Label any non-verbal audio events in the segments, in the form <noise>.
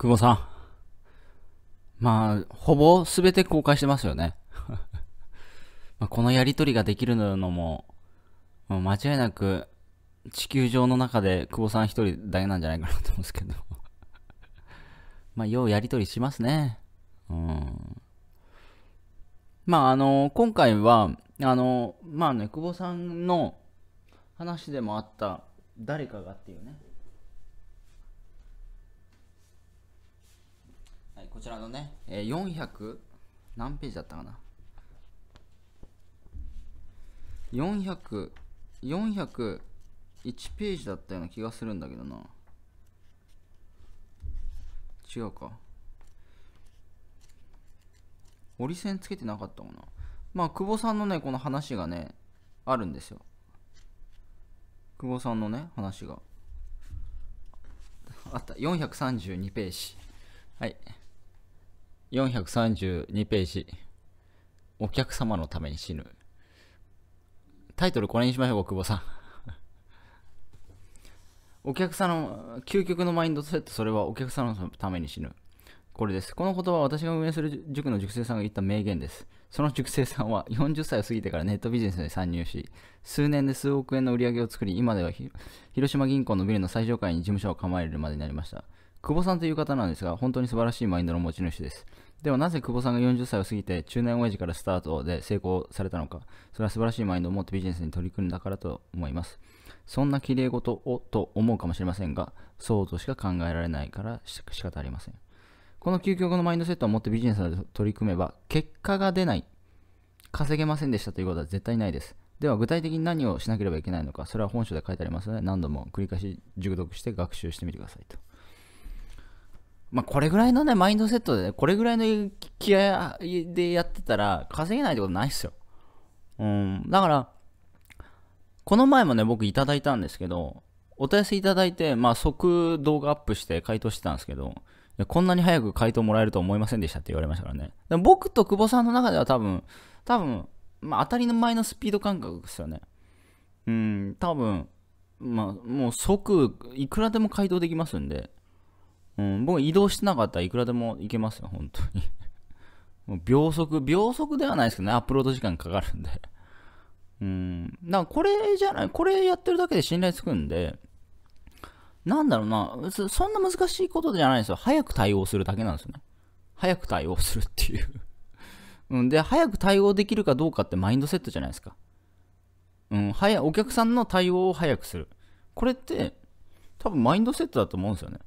久保さん。まあ、ほぼ全て公開してますよね。<laughs> まこのやりとりができるのも、もう間違いなく地球上の中で久保さん一人だけなんじゃないかなと思うんですけど <laughs> まあ、ようやりとりしますね。うん。まあ、あの、今回は、あの、まあね、久保さんの話でもあった、誰かがっていうね。こちらのね、えー、400何ページだったかな400401ページだったような気がするんだけどな違うか折り線つけてなかったかなまあ久保さんのねこの話がねあるんですよ久保さんのね話があった432ページはい432ページ。お客様のために死ぬ。タイトルこれにしましょう、久保さん。<laughs> お客さんの、究極のマインドセット、それはお客様のために死ぬ。これです。この言葉は私が運営する塾の塾生さんが言った名言です。その塾生さんは40歳を過ぎてからネットビジネスに参入し、数年で数億円の売り上げを作り、今では広島銀行のビルの最上階に事務所を構えるまでになりました。久保さんという方なんですが、本当に素晴らしいマインドの持ち主です。ではなぜ久保さんが40歳を過ぎて中年親父からスタートで成功されたのか、それは素晴らしいマインドを持ってビジネスに取り組んだからと思います。そんな綺麗事をと思うかもしれませんが、そうとしか考えられないから仕方ありません。この究極のマインドセットを持ってビジネスに取り組めば、結果が出ない、稼げませんでしたということは絶対ないです。では具体的に何をしなければいけないのか、それは本書で書いてありますので、何度も繰り返し熟読して学習してみてくださいと。まあ、これぐらいのね、マインドセットで、ね、これぐらいの気合でやってたら、稼げないってことないっすよ。うん。だから、この前もね、僕いただいたんですけど、お問い合わせいただいて、まあ、即動画アップして回答してたんですけど、こんなに早く回答もらえると思いませんでしたって言われましたからね。で僕と久保さんの中では多分、多分、まあ、当たりの前のスピード感覚ですよね。うん、多分、まあ、もう即、いくらでも回答できますんで、うん、僕移動してなかったらいくらでも行けますよ、本当に <laughs> もう秒速、秒速ではないですけどね、アップロード時間かかるんで <laughs> うん、だからこれじゃない、これやってるだけで信頼つくんで、なんだろうな、そんな難しいことじゃないんですよ。早く対応するだけなんですよね。早く対応するっていう <laughs> うん、で、早く対応できるかどうかってマインドセットじゃないですか。うん、早、お客さんの対応を早くする。これって、多分マインドセットだと思うんですよね。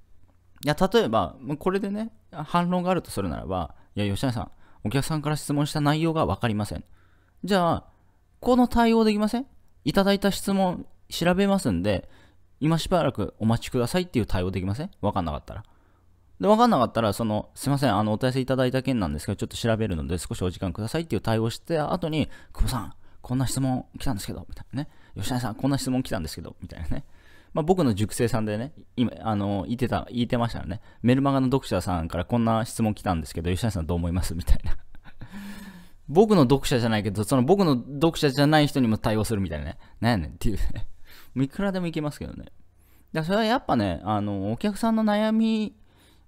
いや例えばこれでね反論があるとするならばいや吉野さんお客さんから質問した内容が分かりませんじゃあこの対応できませんいただいた質問調べますんで今しばらくお待ちくださいっていう対応できません分かんなかったらで、わかんなかったら、その、すいません、あの、お問い合わせいただいた件なんですけど、ちょっと調べるので少しお時間くださいっていう対応して後に、久保さん、こんな質問来たんですけど、みたいなね。吉田さん、こんな質問来たんですけど、みたいなね。まあ、僕の塾生さんでね、今、あの、言ってた、言ってましたね。メルマガの読者さんからこんな質問来たんですけど、吉谷さんどう思いますみたいな。<laughs> 僕の読者じゃないけど、その僕の読者じゃない人にも対応するみたいなね。なんやねんっていうね。<laughs> もういくらでもいけますけどね。だそれはやっぱね、あの、お客さんの悩み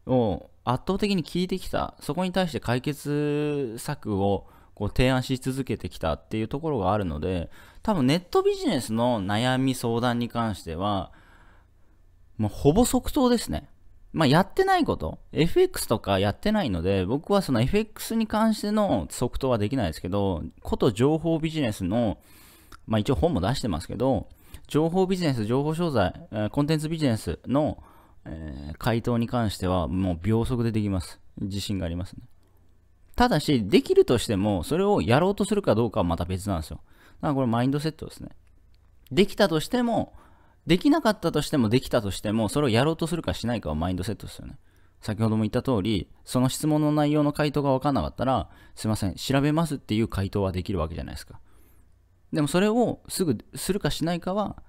を圧倒的に聞いてきた、そこに対して解決策をこう提案し続けてきたっていうところがあるので多分ネットビジネスの悩み相談に関しては、まうほぼ即答ですね。まあ、やってないこと、FX とかやってないので、僕はその FX に関しての即答はできないですけど、こと情報ビジネスの、まあ、一応本も出してますけど、情報ビジネス、情報商材、コンテンツビジネスの、えー、回答に関してはもう秒速でできます。自信がありますね。ただし、できるとしても、それをやろうとするかどうかはまた別なんですよ。だからこれマインドセットですね。できたとしても、できなかったとしても、できたとしても、それをやろうとするかしないかはマインドセットですよね。先ほども言った通り、その質問の内容の回答が分かんなかったら、すいません、調べますっていう回答はできるわけじゃないですか。でもそれをすぐするかしないかは、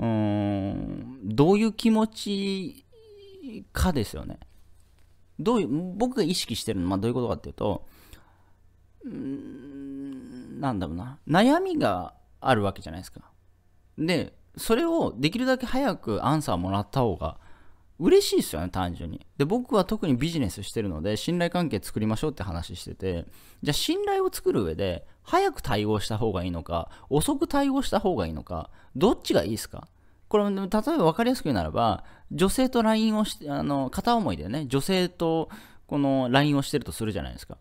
うーん、どういう気持ちかですよね。どういう、僕が意識してるのは、まあ、どういうことかっていうと、うん、なんだろうな、悩みがあるわけじゃないですか。で、それをできるだけ早くアンサーもらった方が嬉しいですよね、単純に。で、僕は特にビジネスしてるので、信頼関係作りましょうって話してて、じゃあ信頼を作る上で、早く対応した方がいいのか、遅く対応した方がいいのか、どっちがいいですかこれ、例えば分かりやすく言うならば、女性と LINE をして、あの、片思いでね、女性とこの LINE をしてるとするじゃないですか。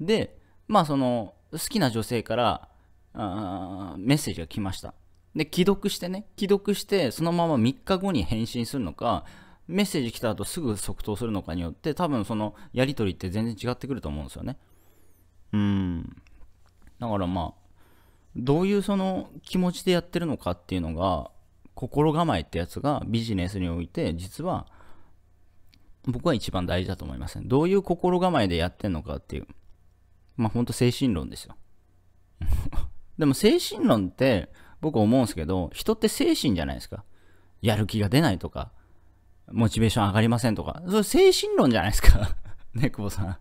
で、まあその、好きな女性から、あメッセージが来ました。で、既読してね、既読して、そのまま3日後に返信するのか、メッセージ来た後すぐ即答するのかによって、多分そのやり取りって全然違ってくると思うんですよね。うん。だからまあ、どういうその気持ちでやってるのかっていうのが、心構えってやつがビジネスにおいて実は僕は一番大事だと思いますね。どういう心構えでやってんのかっていう。まあほんと精神論ですよ。<laughs> でも精神論って僕思うんですけど、人って精神じゃないですか。やる気が出ないとか、モチベーション上がりませんとか。それ精神論じゃないですか。<laughs> ね、久保さん。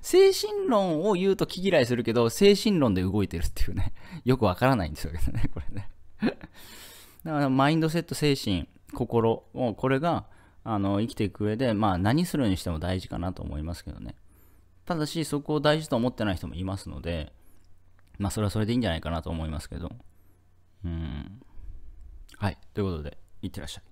精神論を言うと気嫌いするけど、精神論で動いてるっていうね。よくわからないんですよね、これね。だからマインドセット、精神、心を、これがあの生きていく上で、まあ、何するにしても大事かなと思いますけどね。ただし、そこを大事と思ってない人もいますので、まあ、それはそれでいいんじゃないかなと思いますけど。うん。はい。ということで、いってらっしゃい。